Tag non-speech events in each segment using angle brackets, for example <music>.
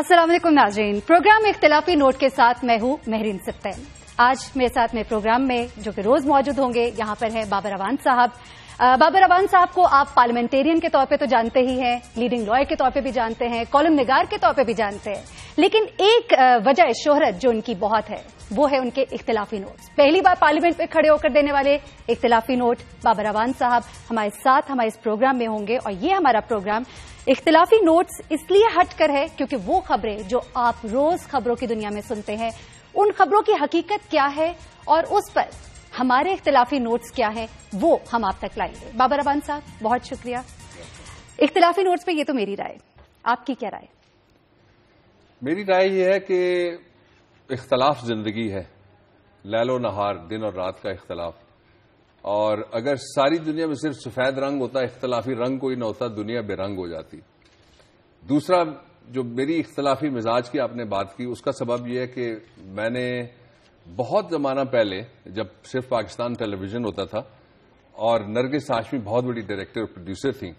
असलम नाजरीन programme इख्तलाफी note के साथ मैं हूं महरीन सत्तैन आज मेरे साथ मेरे प्रोग्राम में जो कि रोज मौजूद होंगे यहां पर है बाबर अवान साहब बाबर अवान साहब को आप पार्लियामेंटेरियन के तौर पे तो जानते ही हैं लीडिंग लॉयर के तौर पे भी जानते हैं कॉलम निगार के तौर पे भी जानते हैं लेकिन एक वजह शोहरत जो उनकी बहुत है वो है उनके इख्तलाफी नोट पहली बार पार्लियामेंट में खड़े होकर देने वाले इख्तलाफी नोट बाबर अवान साहब हमारे साथ हमारे इस प्रोग्राम में होंगे और ये हमारा प्रोग्राम इख्तलाफी नोट्स इसलिए हटकर है क्योंकि वो खबरें जो आप रोज खबरों की दुनिया में सुनते हैं उन खबरों की हकीकत क्या है और उस पर हमारे इख्तलाफी नोट्स क्या हैं वो हम आप तक लाएंगे बाबर रबान साहब बहुत शुक्रिया इख्तलाफी नोट्स पे ये तो मेरी राय आपकी क्या राय मेरी राय यह है कि इख्तलाफ जिंदगी है लैलो नहार दिन और रात का इख्तलाफ और अगर सारी दुनिया में सिर्फ सफेद रंग होता इख्तलाफी रंग कोई ना होता दुनिया बेरंग हो जाती दूसरा जो मेरी इख्तलाफी मिजाज की आपने बात की उसका सबब यह है कि मैंने बहुत जमाना पहले जब सिर्फ पाकिस्तान टेलीविजन होता था और नरगिस हाशमी बहुत बड़ी डायरेक्टर और प्रोड्यूसर थी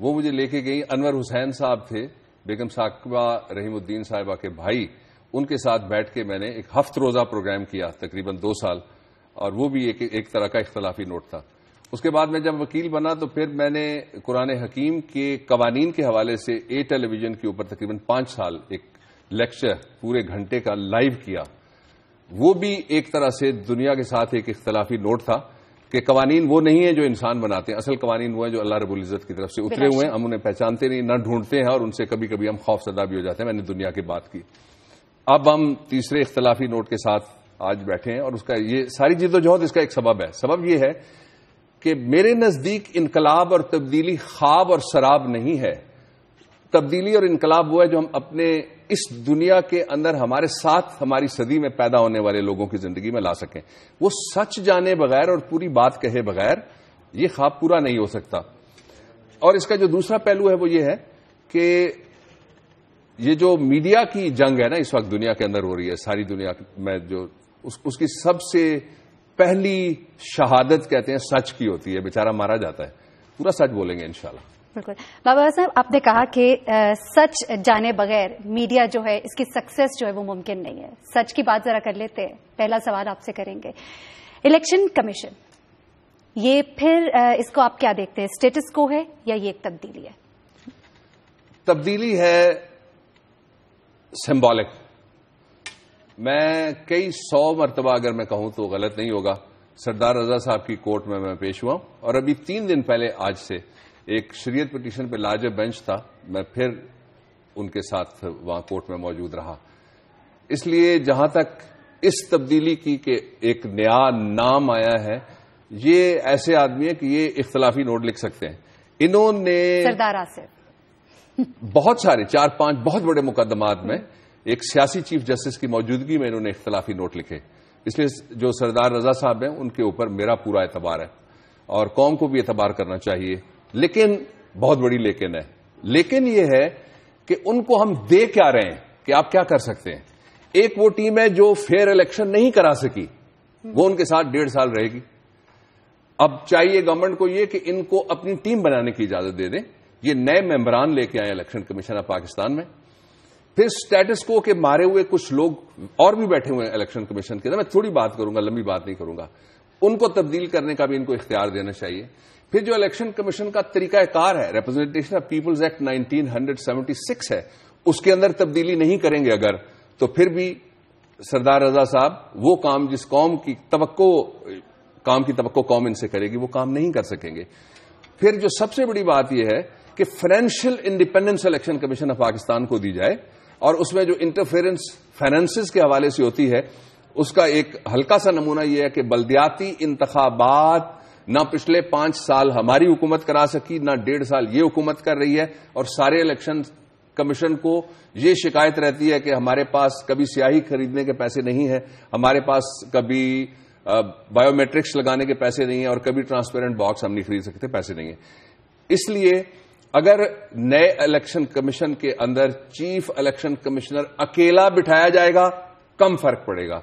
वो मुझे लेके गई अनवर हुसैन साहब थे बेगम साकबा रहीमुद्दीन साहिबा के भाई उनके साथ बैठ के मैंने एक हफ्त रोजा प्रोग्राम किया तकरीबन दो साल और वो भी एक, एक तरह का इख्तलाफी नोट था उसके बाद मैं जब वकील बना तो फिर मैंने कुरान हकीम के कवानीन के हवाले से ए टेलीविजन के ऊपर तकरीबन पांच साल एक लेक्चर पूरे घंटे का लाइव किया वो भी एक तरह से दुनिया के साथ एक इख्तलाफी नोट था कि कवानीन वो नहीं है जो इंसान बनाते हैं असल कवानीन वो है जो अल्लाह रबुल्जत की तरफ से उतरे हुए हैं हम उन्हें पहचानते नहीं ना ढूंढते हैं और उनसे कभी कभी हम खौफ सदा भी हो जाते हैं मैंने दुनिया की बात की अब हम तीसरे इख्तलाफी नोट के साथ आज बैठे हैं और उसका ये सारी जिद्दोजहद तो इसका एक सबब है सबब यह है कि मेरे नजदीक इनकलाब और तब्दीली खाब और शराब नहीं है तब्दीली और इनकलाब वो है जो हम अपने इस दुनिया के अंदर हमारे साथ हमारी सदी में पैदा होने वाले लोगों की जिंदगी में ला सकें वो सच जाने बगैर और पूरी बात कहे बगैर ये ख्वाब पूरा नहीं हो सकता और इसका जो दूसरा पहलू है वो ये है कि ये जो मीडिया की जंग है ना इस वक्त दुनिया के अंदर हो रही है सारी दुनिया में जो उस, उसकी सबसे पहली शहादत कहते हैं सच की होती है बेचारा मारा जाता है पूरा सच बोलेंगे इनशाला बिल्कुल बाबा साहब आपने कहा कि आ, सच जाने बगैर मीडिया जो है इसकी सक्सेस जो है वो मुमकिन नहीं है सच की बात जरा कर लेते हैं पहला सवाल आपसे करेंगे इलेक्शन कमीशन ये फिर आ, इसको आप क्या देखते हैं स्टेटस को है या ये एक तब्दीली है तब्दीली है सिंबॉलिक मैं कई सौ मरतबा अगर मैं कहूं तो गलत नहीं होगा सरदार रजा साहब की कोर्ट में मैं पेश हुआ और अभी तीन दिन पहले आज से एक शरीयत पटिशन पे लाजर बेंच था मैं फिर उनके साथ वहां कोर्ट में मौजूद रहा इसलिए जहां तक इस तब्दीली की कि एक नया नाम आया है ये ऐसे आदमी है कि ये इख्तलाफी नोट लिख सकते हैं इन्होंने सरदार आसिफ बहुत सारे चार पांच बहुत बड़े मुकदमात में एक सियासी चीफ जस्टिस की मौजूदगी में इन्होंने इख्तलाफी नोट लिखे इसलिए जो सरदार रजा साहब हैं उनके ऊपर मेरा पूरा एतबार है और कौम को भी एतबार करना चाहिए लेकिन बहुत बड़ी लेकिन है लेकिन यह है कि उनको हम दे क्या रहे हैं कि आप क्या कर सकते हैं एक वो टीम है जो फेयर इलेक्शन नहीं करा सकी वो उनके साथ डेढ़ साल रहेगी अब चाहिए गवर्नमेंट को यह कि इनको अपनी टीम बनाने की इजाजत दे दें ये नए मेंबरान लेके आए इलेक्शन कमीशन ऑफ पाकिस्तान में फिर स्टेटस को के मारे हुए कुछ लोग और भी बैठे हुए हैं इलेक्शन कमीशन के अंदर मैं थोड़ी बात करूंगा लंबी बात नहीं करूंगा उनको तब्दील करने का भी इनको इख्तियार देना चाहिए फिर जो इलेक्शन कमीशन का तरीकाकार है रिप्रेजेंटेशन ऑफ पीपल्स एक्ट 1976 है उसके अंदर तब्दीली नहीं करेंगे अगर तो फिर भी सरदार रजा साहब वो काम जिस कौम की तवक्को काम की तवक्को कौम इनसे करेगी वो काम नहीं कर सकेंगे फिर जो सबसे बड़ी बात यह है कि financial independence election commission of Pakistan को दी जाए और उसमें जो इंटरफेरेंस फाइनेंसिस के हवाले से होती है उसका एक हल्का सा नमूना यह है कि बल्दियाती इंतबात ना पिछले पांच साल हमारी हुकूमत करा सकी ना डेढ़ साल ये हुकूमत कर रही है और सारे इलेक्शन कमीशन को ये शिकायत रहती है कि हमारे पास कभी स्याही खरीदने के पैसे नहीं है हमारे पास कभी बायोमेट्रिक्स लगाने के पैसे नहीं है और कभी ट्रांसपेरेंट बॉक्स हम नहीं खरीद सकते पैसे नहीं है इसलिए अगर नए इलेक्शन कमीशन के अंदर चीफ इलेक्शन कमिश्नर अकेला बिठाया जाएगा कम फर्क पड़ेगा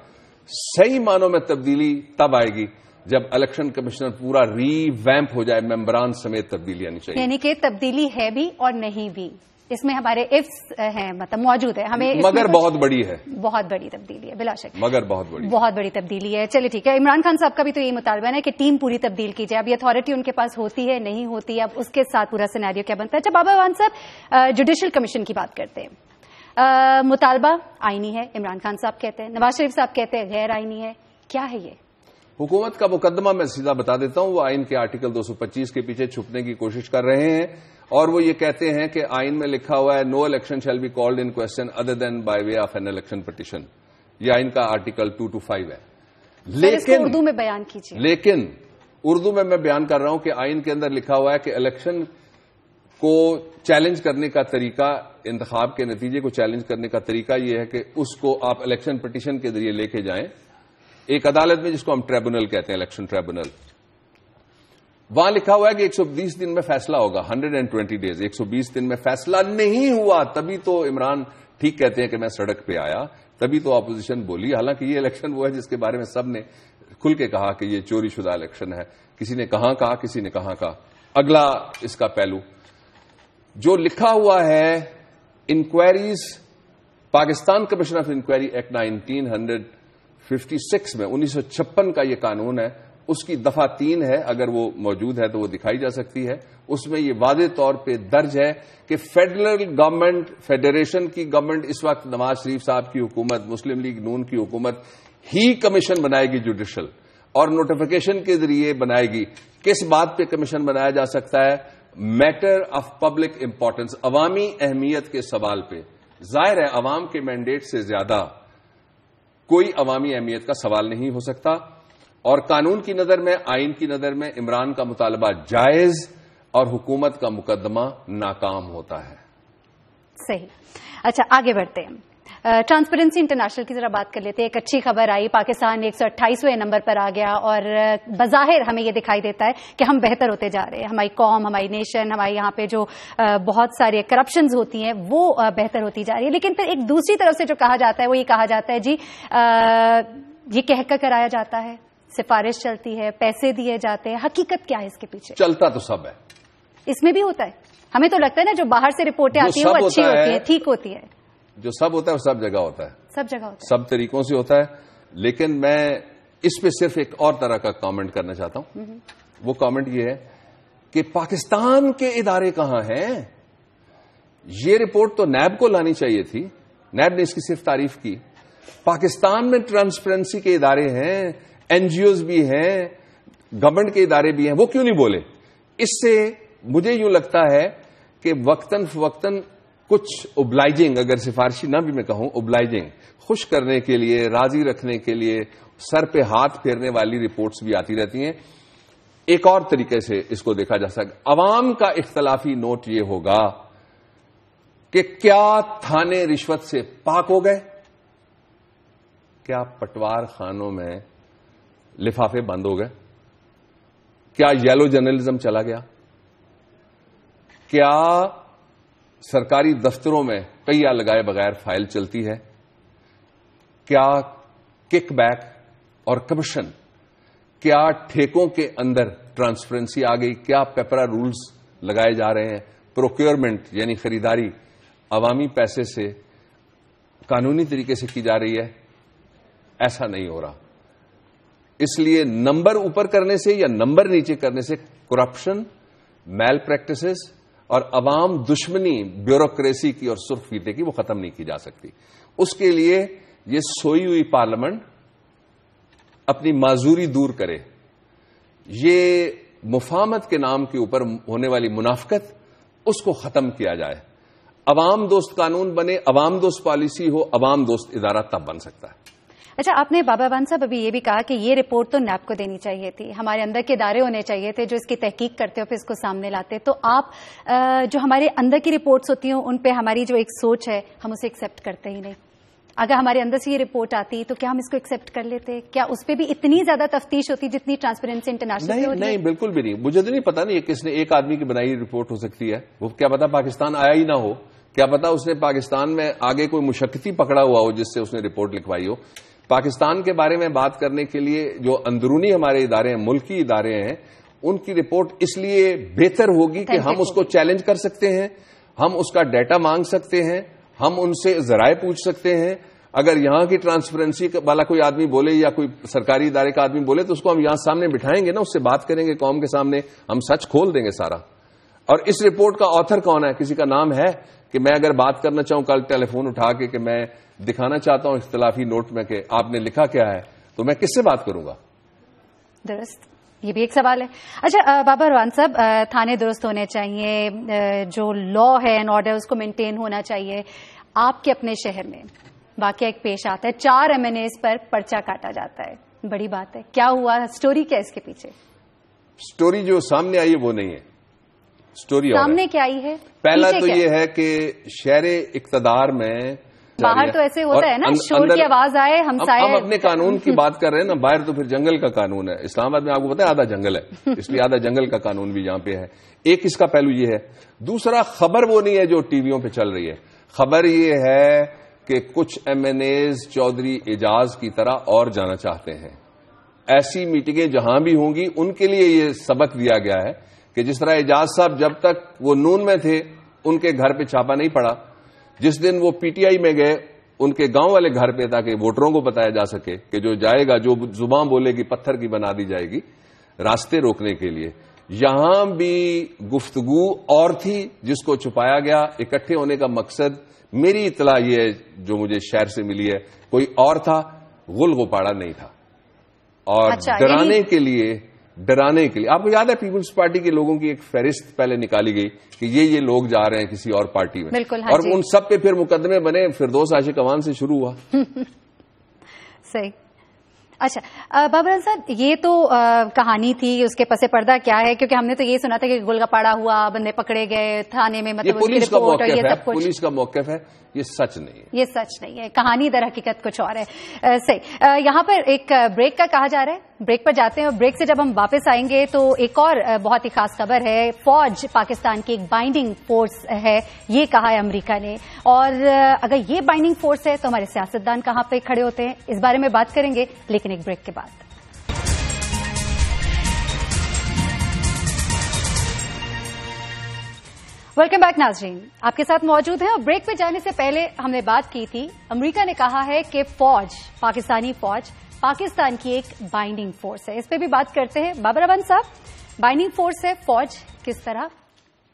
सही मानों में तब्दीली तब आएगी जब इलेक्शन कमिश्नर पूरा रीवैम्प हो जाए मेंबरान समेत तब्दीली आनी चाहिए यानी कि तब्दीली है भी और नहीं भी इसमें हमारे इफ्स हैं मतलब मौजूद है हमें मगर बहुत बड़ी है बहुत बड़ी तब्दीली है बिलाशक मगर बहुत बड़ी बहुत बड़ी तब्दीली है चलिए ठीक है इमरान खान साहब का भी तो यही मुतालबा है कि टीम पूरी तब्दील की जाए अब ये अथॉरिटी उनके पास होती है नहीं होती अब उसके साथ पूरा सिनेरियो क्या बनता है अच्छा बाबा वान साहब जुडिशल कमीशन की बात करते हैं मुतालबा आईनी है इमरान खान साहब कहते हैं नवाज शरीफ साहब कहते हैं गैर आईनी है क्या है ये हुकूमत का मुकदमा मैं सीधा बता देता हूं वो आइन के आर्टिकल 225 के पीछे छुपने की कोशिश कर रहे हैं और वो ये कहते हैं कि आइन में लिखा हुआ है no election shall be called in question other than by way of an election petition ये आइन का आर्टिकल टू टू फाइव है लेकिन उर्दू में बयान कीजिए लेकिन उर्दू में मैं बयान कर रहा हूं कि आइन के अंदर लिखा हुआ है कि इलेक्शन को चैलेंज करने का तरीका इंतखाब के नतीजे को चैलेंज करने का तरीका यह है कि उसको आप इलेक्शन पटिशन के जरिए लेके जाएं एक अदालत में जिसको हम ट्रिब्यूनल कहते हैं इलेक्शन ट्रिब्यूनल वहां लिखा हुआ है कि 120 दिन में फैसला होगा 120 डेज 120 दिन में फैसला नहीं हुआ तभी तो इमरान ठीक कहते हैं कि मैं सड़क पे आया तभी तो ऑपोजिशन बोली हालांकि ये इलेक्शन वो है जिसके बारे में सबने खुल के कहा कि ये चोरी शुदा इलेक्शन है किसी ने कहा कहा किसी ने कहा कहा अगला इसका पहलू जो लिखा हुआ है inquiries Pakistan commission of inquiry act 1956 में 1956 का यह कानून है उसकी दफा तीन है अगर वो मौजूद है तो वो दिखाई जा सकती है उसमें ये वादे तौर पे दर्ज है कि फेडरल गवर्नमेंट फेडरेशन की गवर्नमेंट इस वक्त नवाज शरीफ साहब की हुकूमत मुस्लिम लीग नून की हुकूमत ही कमीशन बनाएगी जुडिशल और नोटिफिकेशन के जरिए बनाएगी किस बात पे कमीशन बनाया जा सकता है मैटर ऑफ पब्लिक इंपॉर्टेंस अवामी अहमियत के सवाल पे जाहिर है अवाम के मैंडेट से ज्यादा कोई अवामी अहमियत का सवाल नहीं हो सकता और कानून की नजर में आइन की नजर में इमरान का मुतालबा जायज और हुकूमत का मुकदमा नाकाम होता है सही अच्छा आगे बढ़ते हैं ट्रांसपेरेंसी इंटरनेशनल की जरा बात कर लेते हैं एक अच्छी खबर आई पाकिस्तान एक सौ नंबर पर आ गया और बाहिर हमें यह दिखाई देता है कि हम बेहतर होते जा रहे हैं हमारी कौम हमारी नेशन हमारे यहां पे जो बहुत सारे करप्शन होती हैं वो बेहतर होती जा रही है लेकिन फिर एक दूसरी तरफ से जो कहा जाता है वो ये कहा जाता है जी आ, ये कहकर कराया जाता है सिफारिश चलती है पैसे दिए जाते हैं हकीकत क्या है इसके पीछे चलता तो सब है इसमें भी होता है हमें तो लगता है ना जो बाहर से रिपोर्टें आती है वो अच्छी होती है, ठीक होती है जो सब होता है वो सब जगह होता है सब जगह होता है सब तरीकों से होता है लेकिन मैं इस पे सिर्फ एक और तरह का कमेंट करना चाहता हूं वो कमेंट ये है कि पाकिस्तान के इदारे कहां हैं ये रिपोर्ट तो नैब को लानी चाहिए थी नैब ने इसकी सिर्फ तारीफ की पाकिस्तान में ट्रांसपेरेंसी के इदारे हैं एनजीओज भी हैं गवर्नमेंट के इदारे भी हैं वो क्यों नहीं बोले इससे मुझे यूं लगता है कि वक्तन फवक्तन कुछ उब्लाइजिंग अगर सिफारशी ना भी मैं कहूं उब्लाइजिंग खुश करने के लिए राजी रखने के लिए सर पे हाथ फेरने वाली रिपोर्ट्स भी आती रहती हैं एक और तरीके से इसको देखा जा सकता अवाम का इख्तलाफी नोट ये होगा कि क्या थाने रिश्वत से पाक हो गए क्या पटवार खानों में लिफाफे बंद हो गए क्या येलो जर्नलिज्म चला गया क्या सरकारी दफ्तरों में कई आ लगाए बगैर फाइल चलती है क्या किकबैक और कमीशन क्या ठेकों के अंदर ट्रांसपेरेंसी आ गई क्या पेपरा रूल्स लगाए जा रहे हैं प्रोक्योरमेंट यानी खरीदारी अवामी पैसे से कानूनी तरीके से की जा रही है ऐसा नहीं हो रहा इसलिए नंबर ऊपर करने से या नंबर नीचे करने से करप्शन मैल प्रैक्टिस और अवाम दुश्मनी ब्यूरोक्रेसी की और सुर्ख फीते की वो खत्म नहीं की जा सकती उसके लिए ये सोई हुई पार्लियामेंट अपनी माजूरी दूर करे ये मुफामत के नाम के ऊपर होने वाली मुनाफ्त उसको खत्म किया जाए अवाम दोस्त कानून बने अवाम दोस्त पॉलिसी हो अवाम दोस्त इदारा तब बन सकता है अच्छा आपने बाबा बान साहब अभी ये भी कहा कि ये रिपोर्ट तो नैप को देनी चाहिए थी हमारे अंदर के इदारे होने चाहिए थे जो इसकी तहकीक करते हो फिर इसको सामने लाते तो आप जो हमारे अंदर की रिपोर्ट्स होती हैं उन पर हमारी जो एक सोच है हम उसे एक्सेप्ट करते ही नहीं अगर हमारे अंदर से ये रिपोर्ट आती तो क्या हम इसको एक्सेप्ट कर लेते क्या उस पर भी इतनी ज्यादा तफ्तीश होती जितनी ट्रांसपेरेंसी इंटरनेशनल नहीं, नहीं नहीं बिल्कुल भी नहीं मुझे तो नहीं पता नहीं किसने एक आदमी की बनाई रिपोर्ट हो सकती है वो क्या पता पाकिस्तान आया ही ना हो क्या पता उसने पाकिस्तान में आगे कोई मुशक्ति पकड़ा हुआ हो जिससे उसने रिपोर्ट लिखवाई हो पाकिस्तान के बारे में बात करने के लिए जो अंदरूनी हमारे इदारे हैं मुल्की इदारे हैं उनकी रिपोर्ट इसलिए बेहतर होगी कि हम उसको चैलेंज कर सकते हैं हम उसका डाटा मांग सकते हैं हम उनसे जराए पूछ सकते हैं अगर यहां की ट्रांसपेरेंसी वाला कोई आदमी बोले या कोई सरकारी इदारे का आदमी बोले तो उसको हम यहां सामने बिठाएंगे ना उससे बात करेंगे कौम के सामने हम सच खोल देंगे सारा और इस रिपोर्ट का ऑथर कौन है किसी का नाम है कि मैं अगर बात करना चाहूं कल टेलीफोन उठा के कि मैं दिखाना चाहता हूं इख्तलाफी नोट में कि आपने लिखा क्या है तो मैं किससे बात करूंगा दुरुस्त ये भी एक सवाल है अच्छा बाबा रवान साहब थाने दुरुस्त होने चाहिए जो लॉ है एंड ऑर्डर उसको मेंटेन होना चाहिए आपके अपने शहर में बाकी एक पेश आता है चार एमएनएस पर पर्चा काटा जाता है बड़ी बात है क्या हुआ स्टोरी क्या इसके पीछे स्टोरी जो सामने आई है वो नहीं है स्टोरी सामने क्या आई है पहला तो ये है कि शहर इकतदार में बाहर तो ऐसे होता है ना अं- शोर की आवाज आए हम हम अपने कानून की <laughs> बात कर रहे हैं ना बाहर तो फिर जंगल का कानून है इस्लामाबाद में आपको पता है आधा जंगल है इसलिए आधा जंगल का कानून भी यहां पे है एक इसका पहलू ये है दूसरा खबर वो नहीं है जो टीवियों पे चल रही है खबर ये है कि कुछ एज चौधरी एजाज की तरह और जाना चाहते हैं ऐसी मीटिंगें जहां भी होंगी उनके लिए ये सबक दिया गया है कि जिस तरह एजाज साहब जब तक वो नून में थे उनके घर पे छापा नहीं पड़ा जिस दिन वो पीटीआई में गए उनके गांव वाले घर पे ताकि वोटरों को बताया जा सके कि जो जाएगा जो जुबान बोलेगी पत्थर की बना दी जाएगी रास्ते रोकने के लिए यहां भी गुफ्तगु और थी जिसको छुपाया गया इकट्ठे होने का मकसद मेरी इतला यह है जो मुझे शहर से मिली है कोई और था गुल गोपाड़ा नहीं था और अच्छा, डराने के लिए डराने के लिए आपको याद है पीपुल्स पार्टी के लोगों की एक फहरिस्त पहले निकाली गई कि ये ये लोग जा रहे हैं किसी और पार्टी में बिल्कुल हाँ और उन सब पे फिर मुकदमे बने फिरदोस आशिक अवान से शुरू हुआ <laughs> सही अच्छा बाबरन साहब ये तो आ, कहानी थी उसके पसे पर्दा क्या है क्योंकि हमने तो ये सुना था कि गोलगपाड़ा हुआ बंदे पकड़े गए थाने में मतलब पुलिस का मौकफ पुलिस का मौकफ है ये सच नहीं है ये सच नहीं है कहानी दर हकीकत कुछ और है सही यहाँ पर एक ब्रेक का कहा जा रहा है ब्रेक पर जाते हैं और ब्रेक से जब हम वापस आएंगे तो एक और बहुत ही खास खबर है फौज पाकिस्तान की एक बाइंडिंग फोर्स है ये कहा है अमेरिका ने और अगर ये बाइंडिंग फोर्स है तो हमारे सियासतदान कहां पर खड़े होते हैं इस बारे में बात करेंगे लेकिन एक ब्रेक के बाद वेलकम बैक नाजरीन आपके साथ मौजूद हैं और ब्रेक पे जाने से पहले हमने बात की थी अमेरिका ने कहा है कि फौज पाकिस्तानी फौज पाकिस्तान की एक बाइंडिंग फोर्स है इस पर भी बात करते हैं बाबर अबन साहब बाइंडिंग फोर्स है फौज किस तरह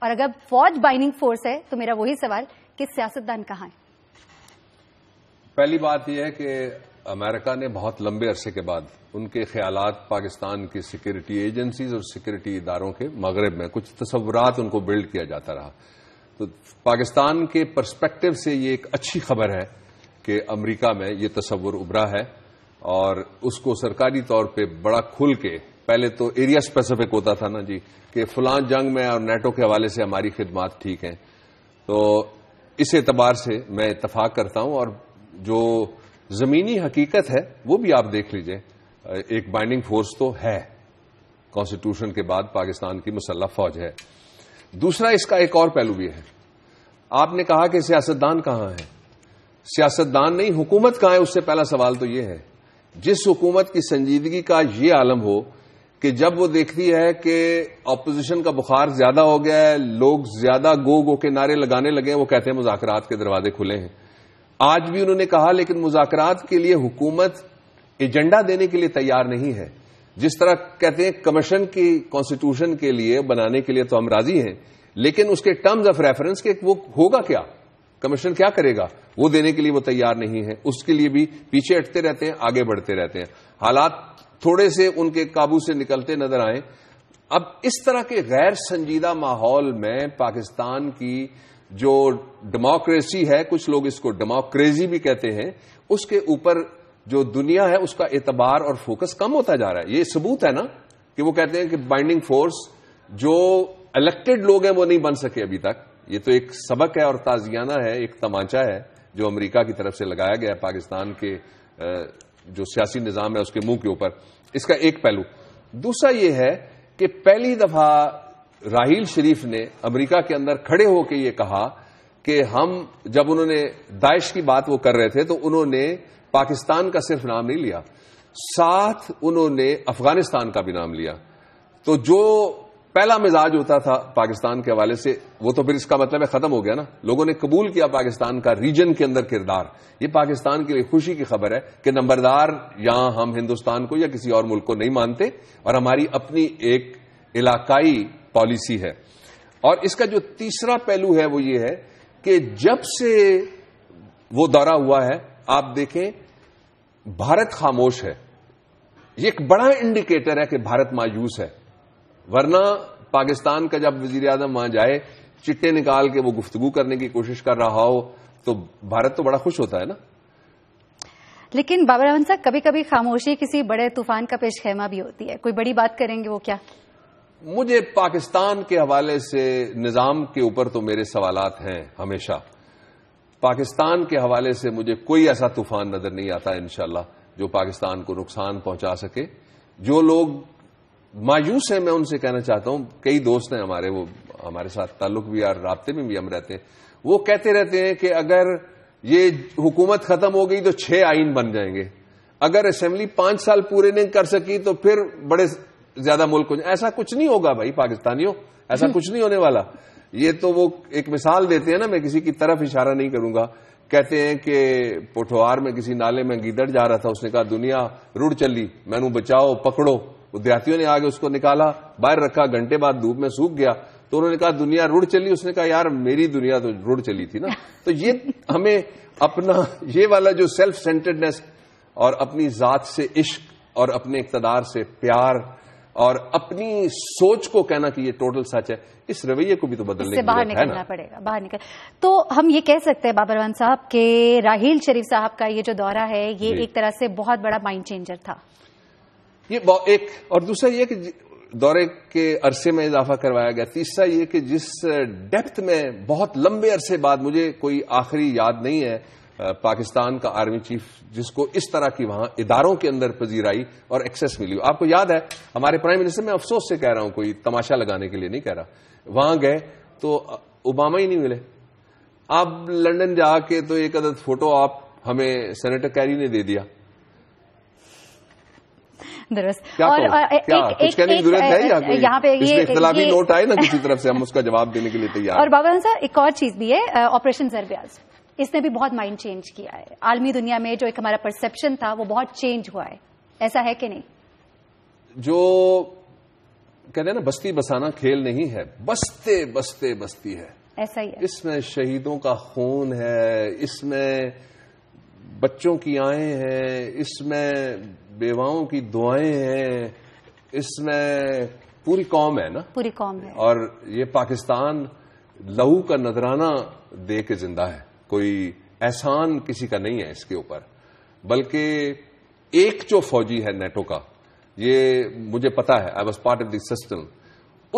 और अगर फौज बाइंडिंग फोर्स है तो मेरा वही सवाल कि सियासतदान कहां है पहली बात यह है कि अमेरिका ने बहुत लंबे अरसे के बाद उनके ख्याल पाकिस्तान की सिक्योरिटी एजेंसीज और सिक्योरिटी इदारों के मगरब में कुछ तस्वरत उनको बिल्ड किया जाता रहा तो पाकिस्तान के परस्पेक्टिव से ये एक अच्छी खबर है कि अमरीका में ये तस्वर उभरा है और उसको सरकारी तौर पर बड़ा खुल के पहले तो एरिया स्पेसिफिक होता था ना जी कि फलां जंग में और नेटो के हवाले से हमारी खिदमत ठीक हैं तो इस एतबार से मैं इतफाक करता हूं और जो जमीनी हकीकत है वो भी आप देख लीजिए एक बाइंडिंग फोर्स तो है कॉन्स्टिट्यूशन के बाद पाकिस्तान की मुसल्ला फौज है दूसरा इसका एक और पहलू भी है आपने कहा कि सियासतदान कहां है सियासतदान नहीं हुकूमत कहां है उससे पहला सवाल तो यह है जिस हुकूमत की संजीदगी का ये आलम हो कि जब वो देखती है कि ऑपोजिशन का बुखार ज्यादा हो गया है लोग ज्यादा गो गो के नारे लगाने लगे हैं वो कहते हैं मुजाकरात के दरवाजे खुले हैं आज भी उन्होंने कहा लेकिन मुजाकरात के लिए हुकूमत एजेंडा देने के लिए तैयार नहीं है जिस तरह कहते हैं कमीशन की कॉन्स्टिट्यूशन के लिए बनाने के लिए तो हम राजी हैं लेकिन उसके टर्म्स ऑफ रेफरेंस के वो होगा क्या कमीशन क्या करेगा वो देने के लिए वो तैयार नहीं है उसके लिए भी पीछे हटते रहते हैं आगे बढ़ते रहते हैं हालात थोड़े से उनके काबू से निकलते नजर आए अब इस तरह के गैर संजीदा माहौल में पाकिस्तान की जो डेमोक्रेसी है कुछ लोग इसको डेमोक्रेसी भी कहते हैं उसके ऊपर जो दुनिया है उसका एतबार और फोकस कम होता जा रहा है ये सबूत है ना कि वो कहते हैं कि बाइंडिंग फोर्स जो इलेक्टेड लोग हैं वो नहीं बन सके अभी तक ये तो एक सबक है और ताजियाना है एक तमाचा है जो अमेरिका की तरफ से लगाया गया है पाकिस्तान के जो सियासी निज़ाम है उसके मुंह के ऊपर इसका एक पहलू दूसरा यह है कि पहली दफा राहील शरीफ ने अमेरिका के अंदर खड़े होकर यह कहा कि हम जब उन्होंने दाइश की बात वो कर रहे थे तो उन्होंने पाकिस्तान का सिर्फ नाम नहीं लिया साथ उन्होंने अफगानिस्तान का भी नाम लिया तो जो पहला मिजाज होता था पाकिस्तान के हवाले से वो तो फिर इसका मतलब है खत्म हो गया ना लोगों ने कबूल किया पाकिस्तान का रीजन के अंदर किरदार ये पाकिस्तान के लिए खुशी की खबर है कि नंबरदार यहां हम हिंदुस्तान को या किसी और मुल्क को नहीं मानते और हमारी अपनी एक इलाकाई पॉलिसी है और इसका जो तीसरा पहलू है वो ये है कि जब से वो दौरा हुआ है आप देखें भारत खामोश है ये एक बड़ा इंडिकेटर है कि भारत मायूस है वरना पाकिस्तान का जब वजीर आजम वहां जाए चिट्टे निकाल के वो गुफ्तगु करने की कोशिश कर रहा हो तो भारत तो बड़ा खुश होता है ना लेकिन बाबा रावन साहब कभी कभी खामोशी किसी बड़े तूफान का पेशखेमा भी होती है कोई बड़ी बात करेंगे वो क्या मुझे पाकिस्तान के हवाले से निज़ाम के ऊपर तो मेरे सवाल हैं हमेशा पाकिस्तान के हवाले से मुझे कोई ऐसा तूफान नजर नहीं आता इनशाला जो पाकिस्तान को नुकसान पहुंचा सके जो लोग मायूस हैं मैं उनसे कहना चाहता हूं कई दोस्त हैं हमारे वो हमारे साथ ताल्लुक भी और रबते में भी हम रहते हैं वो कहते रहते हैं कि अगर ये हुकूमत खत्म हो गई तो छह आइन बन जाएंगे अगर असेंबली पांच साल पूरे नहीं कर सकी तो फिर बड़े ज्यादा मुल्क ऐसा कुछ नहीं होगा भाई पाकिस्तानियों ऐसा हम्म। कुछ नहीं होने वाला ये तो वो एक मिसाल देते हैं ना मैं किसी की तरफ इशारा नहीं करूंगा कहते हैं कि पोठवार में किसी नाले में गीदड़ जा रहा था उसने कहा दुनिया रुड़ चली मैनू बचाओ पकड़ो विद्यार्थियों ने आगे उसको निकाला बाहर रखा घंटे बाद धूप में सूख गया तो उन्होंने कहा दुनिया रुड़ चली उसने कहा यार मेरी दुनिया तो रुड़ चली थी ना <laughs> तो ये हमें अपना ये वाला जो सेल्फ सेंटर्डनेस और अपनी जात से इश्क और अपने इकतदार से प्यार और अपनी सोच को कहना कि ये टोटल सच है इस रवैये को भी तो बदलना की बाहर निकलना पड़ेगा बाहर निकल तो हम ये कह सकते हैं बाबरवान साहब के राहील शरीफ साहब का ये जो दौरा है ये एक तरह से बहुत बड़ा माइंड चेंजर था ये एक और दूसरा ये कि दौरे के अरसे में इजाफा करवाया गया तीसरा ये कि जिस डेप्थ में बहुत लंबे अरसे बाद मुझे कोई आखिरी याद नहीं है पाकिस्तान का आर्मी चीफ जिसको इस तरह की वहां इदारों के अंदर पजीराई और एक्सेस मिली आपको याद है हमारे प्राइम मिनिस्टर मैं अफसोस से कह रहा हूं कोई तमाशा लगाने के लिए नहीं कह रहा वहां गए तो ओबामा ही नहीं मिले आप लंदन जाके तो एक अदद फोटो आप हमें सेनेटर कैरी ने दे दिया दरअसल नोट आए ना किसी तरफ से हम उसका जवाब देने के लिए तैयार और बाबा सर एक और चीज भी है ऑपरेशन जरबियाज इसने भी बहुत माइंड चेंज किया है आलमी दुनिया में जो एक हमारा परसेप्शन था वो बहुत चेंज हुआ है ऐसा है कि नहीं जो कहते हैं ना बस्ती बसाना खेल नहीं है बसते बसते बस्ती है ऐसा ही है इसमें शहीदों का खून है इसमें बच्चों की आए हैं इसमें बेवाओं की दुआएं हैं इसमें पूरी कौम है ना पूरी कौम है और ये पाकिस्तान लहू का नजराना दे के जिंदा है कोई एहसान किसी का नहीं है इसके ऊपर बल्कि एक जो फौजी है नेटो का ये मुझे पता है I was part of the system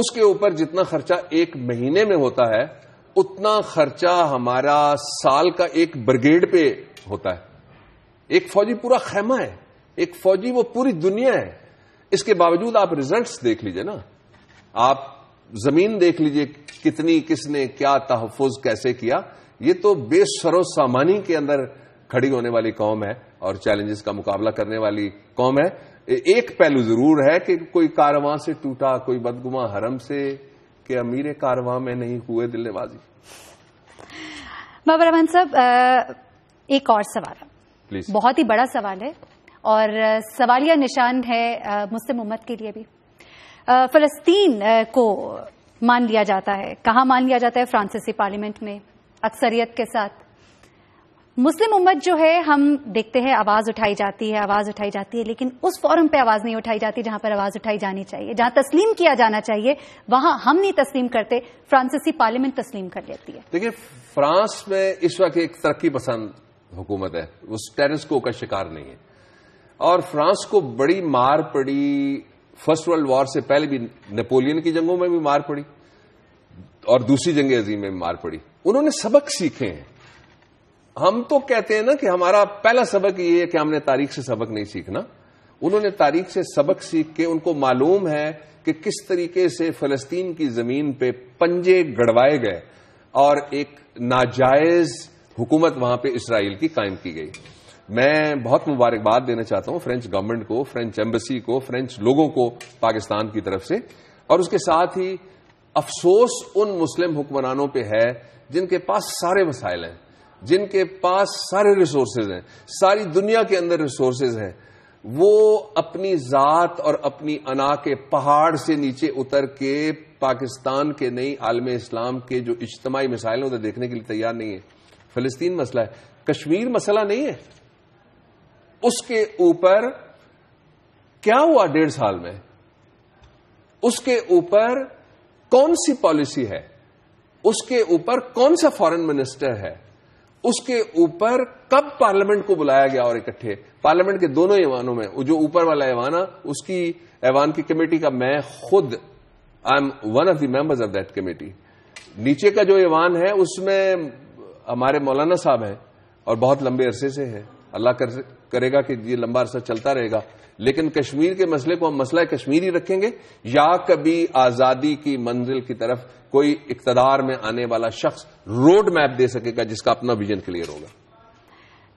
उसके ऊपर जितना खर्चा एक महीने में होता है उतना खर्चा हमारा साल का एक ब्रिगेड पे होता है एक फौजी पूरा खेमा है एक फौजी वो पूरी दुनिया है इसके बावजूद आप रिजल्ट्स देख लीजिए ना आप जमीन देख लीजिए कितनी किसने क्या तहफुज कैसे किया ये तो सामानी के अंदर खड़ी होने वाली कौम है और चैलेंजेस का मुकाबला करने वाली कौम है एक पहलू जरूर है कि कोई कारवां से टूटा कोई बदगुमा हरम से कि अमीर कारवां में नहीं हुए दिल्लेबाजी बाबा रमन साहब एक और सवाल प्लीज बहुत ही बड़ा सवाल है और सवालिया निशान है मुस्लिम उम्मत के लिए भी फलस्तीन को मान लिया जाता है कहां मान लिया जाता है फ्रांसीसी पार्लियामेंट में अक्सरियत के साथ मुस्लिम उम्मत जो है हम देखते हैं आवाज उठाई जाती है आवाज उठाई जाती है लेकिन उस फॉरम पे आवाज नहीं उठाई जाती जहां पर आवाज उठाई जानी चाहिए जहां तस्लीम किया जाना चाहिए वहां हम नहीं तस्लीम करते फ्रांसीसी पार्लियामेंट तस्लीम कर लेती है देखिए फ्रांस में इस वक्त एक तरक्की पसंद हुकूमत है उस टेररिस्को का शिकार नहीं है और फ्रांस को बड़ी मार पड़ी फर्स्ट वर्ल्ड वॉर से पहले भी नेपोलियन की जंगों में भी मार पड़ी और दूसरी जंग अजीम में भी मार पड़ी उन्होंने सबक सीखे हैं हम तो कहते हैं ना कि हमारा पहला सबक ये है कि हमने तारीख से सबक नहीं सीखना उन्होंने तारीख से सबक सीख के उनको मालूम है कि किस तरीके से फलस्तीन की जमीन पे पंजे गड़वाए गए और एक नाजायज हुकूमत वहां पे इसराइल की कायम की गई मैं बहुत मुबारकबाद देना चाहता हूं फ्रेंच गवर्नमेंट को फ्रेंच एम्बेसी को फ्रेंच लोगों को पाकिस्तान की तरफ से और उसके साथ ही अफसोस उन मुस्लिम हुक्मरानों पे है जिनके पास सारे वसाइल हैं जिनके पास सारे रिसोर्सेज हैं सारी दुनिया के अंदर रिसोर्सेज हैं वो अपनी जात और अपनी अना के पहाड़ से नीचे उतर के पाकिस्तान के नई आलम इस्लाम के जो इज्तमाही मिसाइल हैं उधर देखने के लिए तैयार नहीं है फलस्तीन मसला है कश्मीर मसला नहीं है उसके ऊपर क्या हुआ डेढ़ साल में उसके ऊपर कौन सी पॉलिसी है उसके ऊपर कौन सा फॉरेन मिनिस्टर है उसके ऊपर कब पार्लियामेंट को बुलाया गया और इकट्ठे पार्लियामेंट के दोनों ऐवानों में जो ऊपर वाला ऐवान उसकी ऐवान की कमेटी का मैं खुद I am one of the members of that committee नीचे का जो ऐवान है उसमें हमारे मौलाना साहब हैं और बहुत लंबे अरसे से हैं अल्लाह करेगा कि ये लंबा अरसा चलता रहेगा लेकिन कश्मीर के मसले को हम मसला कश्मीरी रखेंगे या कभी आजादी की मंजिल की तरफ कोई इकतदार में आने वाला शख्स रोड मैप दे सकेगा जिसका अपना विजन क्लियर होगा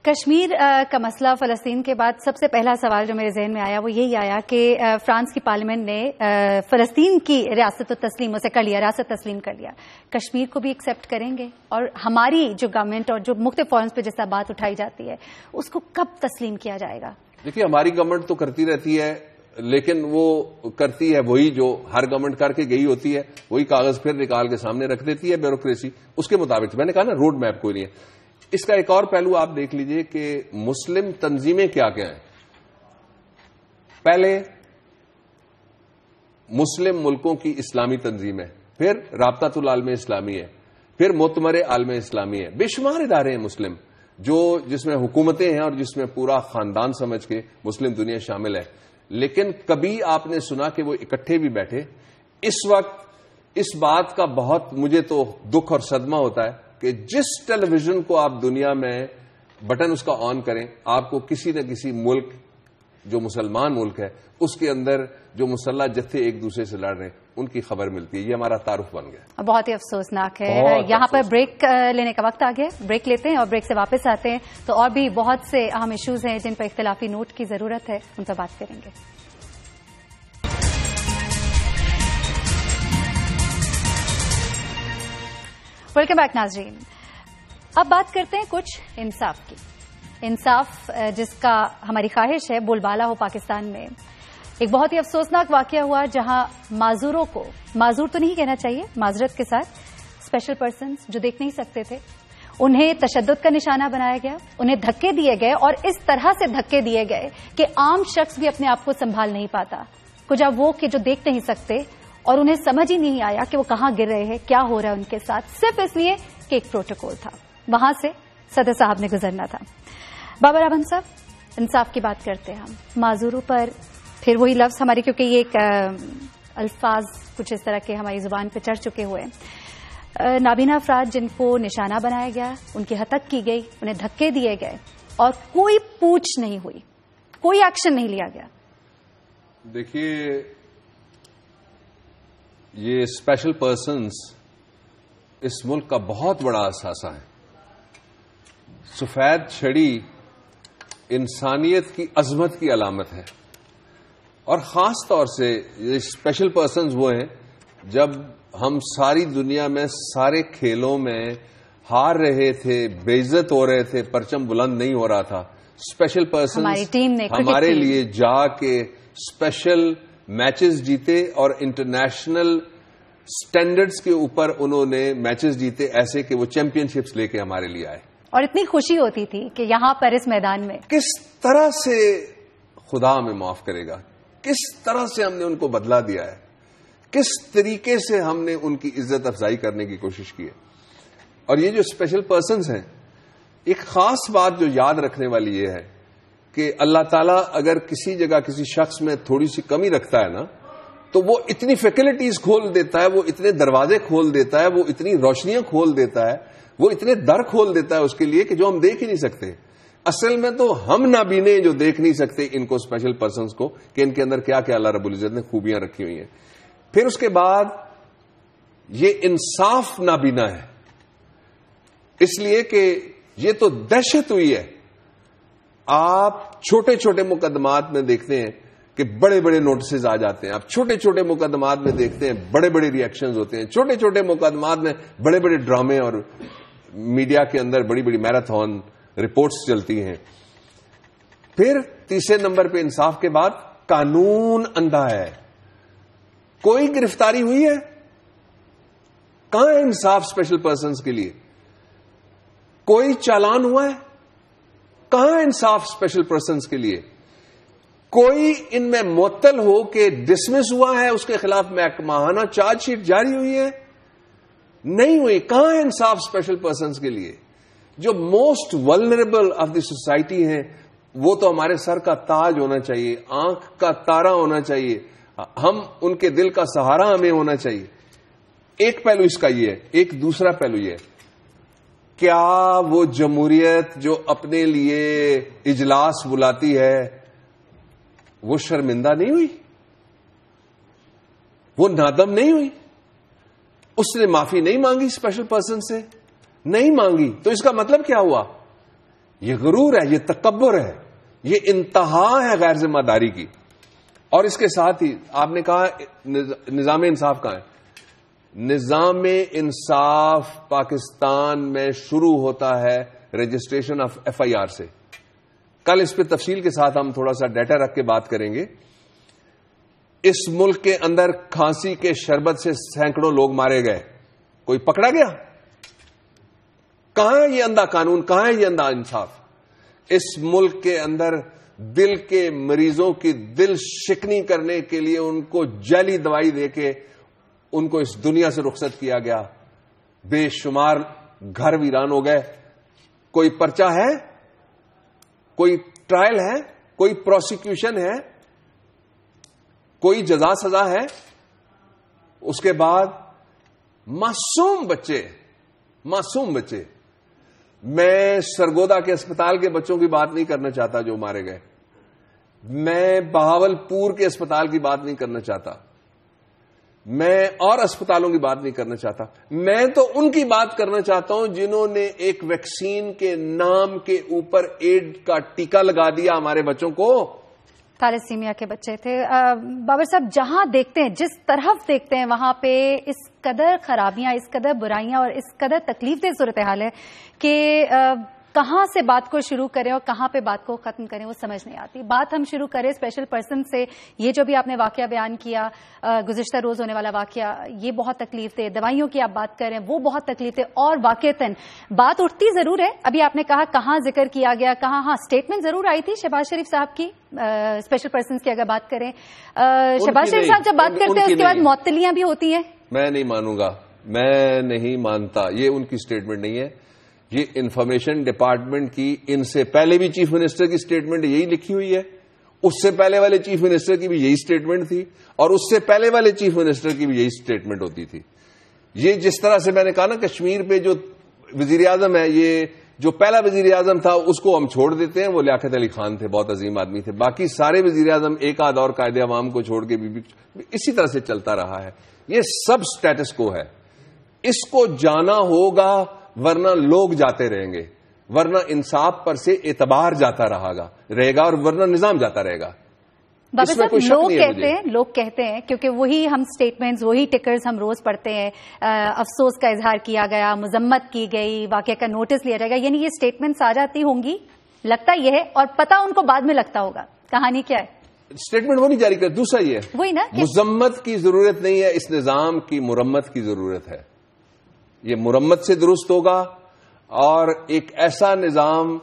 कश्मीर का मसला फलस्तीन के बाद सबसे पहला सवाल जो मेरे जहन में आया वो यही आया कि फ्रांस की पार्लियामेंट ने फलस्तीन की रियासत तस्लीम उसे कर लिया रियासत तस्लीम कर लिया कश्मीर को भी एक्सेप्ट करेंगे और हमारी जो गवर्नमेंट और जो मुख्त फॉरम्स पर जैसा बात उठाई जाती है उसको कब तस्लीम किया जाएगा देखिए हमारी गवर्नमेंट तो करती रहती है लेकिन वो करती है वही जो हर गवर्नमेंट करके गई होती है वही कागज फिर निकाल के सामने रख देती है ब्यूरोक्रेसी उसके मुताबिक तो मैंने कहा ना रोड मैप कोई नहीं है इसका एक और पहलू आप देख लीजिए कि मुस्लिम तंजीमें क्या क्या हैं पहले मुस्लिम मुल्कों की इस्लामी तंजीम है फिर राबतातुल आलम इस्लामी है फिर मोतमर आलम इस्लामी है बेशुमार इदारे हैं मुस्लिम जो जिसमें हुकूमतें हैं और जिसमें पूरा खानदान समझ के मुस्लिम दुनिया शामिल है लेकिन कभी आपने सुना कि वो इकट्ठे भी बैठे इस वक्त इस बात का बहुत मुझे तो दुख और सदमा होता है कि जिस टेलीविजन को आप दुनिया में बटन उसका ऑन करें आपको किसी न किसी मुल्क जो मुसलमान मुल्क है उसके अंदर जो मुसल्ला जत्थे एक दूसरे से लड़ रहे हैं उनकी खबर मिलती है ये हमारा तारुफ बन गया बहुत ही अफसोसनाक है यहाँ पर ब्रेक लेने का वक्त आ गया ब्रेक लेते हैं और ब्रेक से वापस आते हैं तो और भी बहुत से अहम इश्यूज हैं जिन पर इख्तलाफी नोट की जरूरत है उन पर बात करेंगे वेलकम बैक नाजरीन अब बात करते हैं कुछ इंसाफ की इंसाफ जिसका हमारी ख्वाहिश है बोलबाला हो पाकिस्तान में एक बहुत ही अफसोसनाक वाक्य हुआ जहां माजूरों को माजूर तो नहीं कहना चाहिए माजरत के साथ स्पेशल पर्सन जो देख नहीं सकते थे उन्हें तशद का निशाना बनाया गया उन्हें धक्के दिए गए और इस तरह से धक्के दिए गए कि आम शख्स भी अपने आप को संभाल नहीं पाता कुछ अब वो कि जो देख नहीं सकते और उन्हें समझ ही नहीं आया कि वो कहां गिर रहे हैं क्या हो रहा है उनके साथ सिर्फ इसलिए कि एक प्रोटोकॉल था वहां से सदर साहब ने गुजरना था बाबा रावन साहब इंसाफ की बात करते हैं हम माजूरों पर फिर वही लफ्ज हमारे क्योंकि ये एक अल्फाज कुछ इस तरह के हमारी जुबान पर चढ़ चुके हुए नाबीना अफराद जिनको निशाना बनाया गया उनकी हतक की गई उन्हें धक्के दिए गए और कोई पूछ नहीं हुई कोई एक्शन नहीं लिया गया देखिए ये स्पेशल पर्सन इस मुल्क का बहुत बड़ा असासा है सफेद छड़ी इंसानियत की अजमत की अलामत है और ख़ास तौर से ये स्पेशल पर्सन वो हैं जब हम सारी दुनिया में सारे खेलों में हार रहे थे बेइज्जत हो रहे थे परचम बुलंद नहीं हो रहा था स्पेशल पर्सन हमारी टीम ने हमारे लिए जाके स्पेशल मैचेस जीते और इंटरनेशनल स्टैंडर्ड्स के ऊपर उन्होंने मैचेस जीते ऐसे कि वो चैंपियनशिप्स लेके हमारे लिए आए और इतनी खुशी होती थी कि यहां पर इस मैदान में किस तरह से खुदा हमें माफ करेगा किस तरह से हमने उनको बदला दिया है किस तरीके से हमने उनकी इज्जत अफजाई करने की कोशिश की है और ये जो स्पेशल पर्सन हैं एक खास बात जो याद रखने वाली ये है कि अल्लाह ताला अगर किसी जगह किसी शख्स में थोड़ी सी कमी रखता है ना तो वो इतनी फैकल्टीज खोल देता है वो इतने दरवाजे खोल देता है वो इतनी रोशनियां खोल देता है वो इतने दर खोल देता है उसके लिए कि जो हम देख ही नहीं सकते असल में तो हम ना बीने जो देख नहीं सकते इनको स्पेशल पर्सन को कि इनके अंदर क्या क्या अल्लाह रबुल इज़्ज़त ने खूबियां रखी हुई हैं फिर उसके बाद ये इंसाफ नाबीना है इसलिए कि ये तो दहशत हुई है आप छोटे छोटे मुकदमात में देखते हैं कि बड़े बड़े नोटिस आ जाते हैं आप छोटे छोटे मुकदमात में देखते हैं बड़े बड़े रिएक्शन होते हैं छोटे छोटे मुकदमात में बड़े बड़े ड्रामे और मीडिया के अंदर बड़ी बड़ी मैराथन रिपोर्ट्स चलती हैं फिर तीसरे नंबर पे इंसाफ के बाद कानून अंधा है कोई गिरफ्तारी हुई है कहां है इंसाफ स्पेशल पर्सन के लिए कोई चालान हुआ है कहां इंसाफ स्पेशल पर्सन के लिए कोई इनमें मुतल हो के डिसमिस हुआ है उसके खिलाफ महकमाना चार्जशीट जारी हुई है नहीं हुई कहां है इंसाफ स्पेशल पर्सन के लिए जो most vulnerable of the society है वो तो हमारे सर का ताज होना चाहिए आंख का तारा होना चाहिए हम उनके दिल का सहारा हमें होना चाहिए एक पहलू इसका ये है एक दूसरा पहलू ये है क्या वो जमहूरियत जो अपने लिए इजलास बुलाती है वो शर्मिंदा नहीं हुई वो नादम नहीं हुई उसने माफी नहीं मांगी स्पेशल पर्सन से नहीं मांगी तो इसका मतलब क्या हुआ ये गरूर है ये तकबर है ये इंतहा है गैर जिम्मेदारी की और इसके साथ ही आपने कहा निजाम इंसाफ कहा है निजाम इंसाफ पाकिस्तान में शुरू होता है registration of F I R से कल इस पर तफसील के साथ हम थोड़ा सा डाटा रख के बात करेंगे इस मुल्क के अंदर खांसी के शरबत से सैकड़ों लोग मारे गए कोई पकड़ा गया कहां है ये अंधा कानून कहां है ये अंधा इंसाफ इस मुल्क के अंदर दिल के मरीजों की दिल शिकनी करने के लिए उनको जली दवाई देके उनको इस दुनिया से रुखसत किया गया बेशुमार घर वीरान हो गए कोई पर्चा है कोई ट्रायल है कोई प्रोसिक्यूशन है कोई जजा सजा है उसके बाद मासूम बच्चे मासूम बच्चे मैं सरगोदा के अस्पताल के बच्चों की बात नहीं करना चाहता जो मारे गए मैं बहावलपुर के अस्पताल की बात नहीं करना चाहता मैं और अस्पतालों की बात नहीं करना चाहता मैं तो उनकी बात करना चाहता हूं जिन्होंने एक वैक्सीन के नाम के ऊपर एड का टीका लगा दिया हमारे बच्चों को थैलेसीमिया के बच्चे थे बाबर साहब जहां देखते हैं जिस तरफ देखते हैं वहां पे इस कदर खराबियां इस कदर बुराइयां और इस कदर तकलीफ दे सूरत हाल है कि कहां से बात को शुरू करें और कहां पे बात को खत्म करें वो समझ नहीं आती बात हम शुरू करें स्पेशल पर्सन से ये जो भी आपने वाक्य बयान किया गुजशत रोज होने वाला वाक्य ये बहुत तकलीफ थे दवाइयों की आप बात करें वो बहुत तकलीफ थे और वाक्यतन बात उठती जरूर है अभी आपने कहा कहां जिक्र किया गया कहा हाँ स्टेटमेंट जरूर आई थी शहबाज शरीफ साहब की स्पेशल पर्सन की अगर बात करें शहबाज शरीफ साहब जब बात करते हैं उसके बाद मौतलियां भी होती हैं मैं नहीं मानूंगा मैं नहीं मानता ये उनकी स्टेटमेंट नहीं है ये इंफॉर्मेशन डिपार्टमेंट की इनसे पहले भी चीफ मिनिस्टर की स्टेटमेंट यही लिखी हुई है उससे पहले वाले चीफ मिनिस्टर की भी यही स्टेटमेंट थी और उससे पहले वाले चीफ मिनिस्टर की भी यही स्टेटमेंट होती थी ये जिस तरह से मैंने कहा ना कश्मीर पे जो वजीर आजम है ये जो पहला वजीर आजम था उसको हम छोड़ देते हैं वो लियाकत अली खान थे बहुत अजीम आदमी थे बाकी सारे वजीर आजम एक आध और कायदे अवाम को छोड़ के भी इसी तरह से चलता रहा है ये सब स्टेटस को है इसको जाना होगा वरना लोग जाते रहेंगे वरना इंसाफ पर से एतबार जाता रहेगा रहेगा और वरना निजाम जाता रहेगा बाबा साहब लोग कहते हैं लोग कहते हैं क्योंकि वही हम स्टेटमेंट्स वही टिकर्स हम रोज पढ़ते हैं आ, अफसोस का इजहार किया गया मुजम्मत की गई वाक्य का नोटिस लिया जाएगा यानी ये स्टेटमेंट्स आ जाती होंगी लगता यह है और पता उनको बाद में लगता होगा कहानी क्या है स्टेटमेंट वो नहीं जारी कर दूसरा ये वही ना मुजम्मत की जरूरत नहीं है इस निजाम की मुरम्मत की जरूरत है ये मुरम्मत से दुरुस्त होगा और एक ऐसा निज़ाम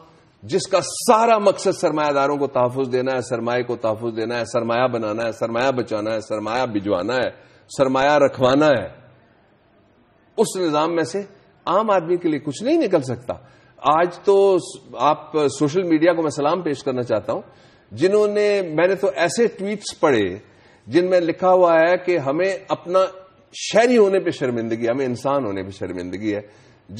जिसका सारा मकसद सरमायादारों को तहफ़ देना है सरमाए को तहफुज देना है सरमाया बनाना है सरमाया बचाना है सरमाया भिजवाना है सरमाया रखवाना है उस निज़ाम में से आम आदमी के लिए कुछ नहीं निकल सकता आज तो आप सोशल मीडिया को मैं सलाम पेश करना चाहता हूं जिन्होंने मैंने तो ऐसे ट्वीट्स पढ़े जिनमें लिखा हुआ है कि हमें अपना शहरी होने पे शर्मिंदगी हमें इंसान होने पे शर्मिंदगी है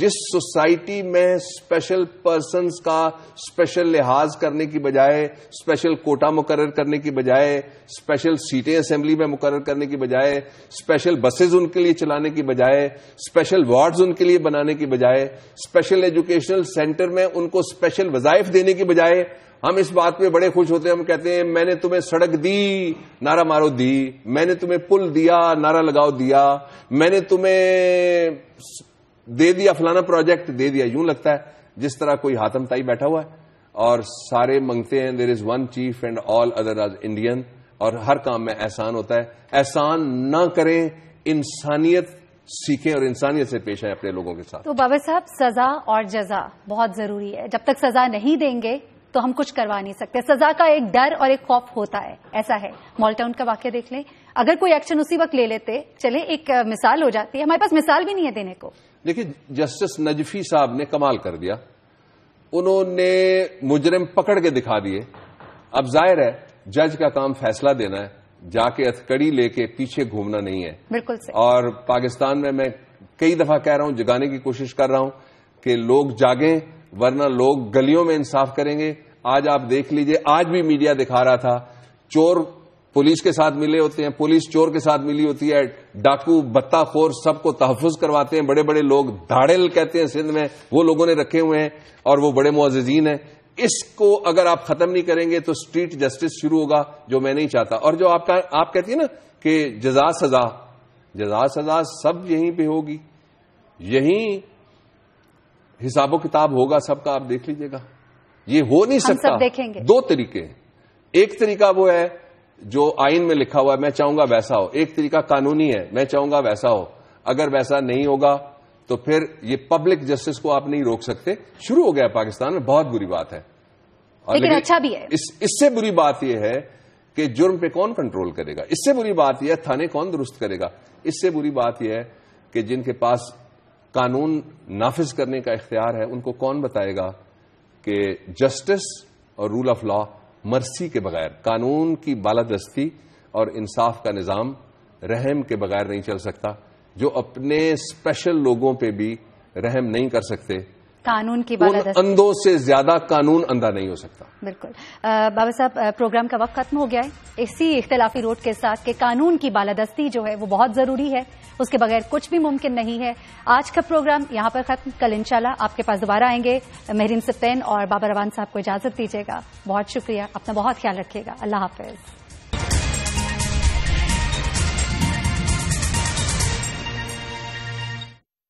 जिस सोसाइटी में स्पेशल पर्सन का स्पेशल लिहाज करने की बजाय स्पेशल कोटा मुकर करने की बजाय स्पेशल सीटें असेंबली में मुकर करने की बजाय स्पेशल बसेज उनके लिए चलाने की बजाय स्पेशल वार्ड्स उनके लिए बनाने की बजाय स्पेशल एजुकेशनल सेंटर में उनको स्पेशल वजायफ देने की बजाय हम इस बात पे बड़े खुश होते हैं हम कहते हैं मैंने तुम्हें सड़क दी नारा मारो दी मैंने तुम्हें पुल दिया नारा लगाओ दिया मैंने तुम्हें दे दिया फलाना प्रोजेक्ट दे दिया यूं लगता है जिस तरह कोई हाथमताई बैठा हुआ है और सारे मंगते हैं there is one chief and all other आज इंडियन और हर काम में एहसान होता है एहसान ना करें इंसानियत सीखें और इंसानियत से पेश आए अपने लोगों के साथ तो बाबा साहब सजा और जजा बहुत जरूरी है जब तक सजा नहीं देंगे तो हम कुछ करवा नहीं सकते सजा का एक डर और एक खौफ होता है ऐसा है मॉलटाउन का वाक्य देख लें अगर कोई एक्शन उसी वक्त ले लेते चले एक मिसाल हो जाती है हमारे पास मिसाल भी नहीं है देने को देखिए जस्टिस नजफी साहब ने कमाल कर दिया उन्होंने मुजरिम पकड़ के दिखा दिए अब जाहिर है जज का काम फैसला देना है जाके अथकड़ी लेके पीछे घूमना नहीं है बिल्कुल से। और पाकिस्तान में मैं कई दफा कह रहा हूं जगाने की कोशिश कर रहा हूं कि लोग जागें वरना लोग गलियों में इंसाफ करेंगे आज आप देख लीजिए आज भी मीडिया दिखा रहा था चोर पुलिस के साथ मिले होते हैं पुलिस चोर के साथ मिली होती है डाकू बत्ताखोर सबको तहफुज करवाते हैं बड़े बड़े लोग धाड़ेल कहते हैं सिंध में वो लोगों ने रखे हुए हैं और वो बड़े मुआजीन हैं इसको अगर आप खत्म नहीं करेंगे तो स्ट्रीट जस्टिस शुरू होगा जो मैं नहीं चाहता और जो आपका आप कहती है ना कि जजा सजा जजा सजा सब यहीं पे होगी यहीं हिसाबो किताब होगा सबका आप देख लीजिएगा ये हो नहीं सकता देखेंगे दो तरीके हैं एक तरीका वो है जो आइन में लिखा हुआ है मैं चाहूंगा वैसा हो एक तरीका कानूनी है मैं चाहूंगा वैसा हो अगर वैसा नहीं होगा तो फिर ये पब्लिक जस्टिस को आप नहीं रोक सकते शुरू हो गया पाकिस्तान में बहुत बुरी बात है और लेकिन, लेकिन अच्छा भी है इस, इससे बुरी बात यह है कि जुर्म पे कौन कंट्रोल करेगा इससे बुरी बात यह है थाने कौन दुरुस्त करेगा इससे बुरी बात यह है कि जिनके पास कानून नाफिज करने का इख्तियार है उनको कौन बताएगा कि जस्टिस और रूल ऑफ लॉ मर्सी के बगैर कानून की बालादस्ती और इंसाफ का निज़ाम रहम के बगैर नहीं चल सकता जो अपने स्पेशल लोगों पे भी रहम नहीं कर सकते कानून की बात अंधों से ज्यादा कानून अंधा नहीं हो सकता बिल्कुल बाबा साहब प्रोग्राम का वक्त खत्म हो गया है इसी इख्तलाफी रोड के साथ के कानून की बालादस्ती जो है वो बहुत जरूरी है उसके बगैर कुछ भी मुमकिन नहीं है आज का प्रोग्राम यहां पर खत्म कल इंशाल्लाह आपके पास दोबारा आएंगे महरीन सिप्तैन और बाबा रवान साहब को इजाजत दीजिएगा बहुत शुक्रिया अपना बहुत ख्याल रखिएगा अल्लाह हाफिज़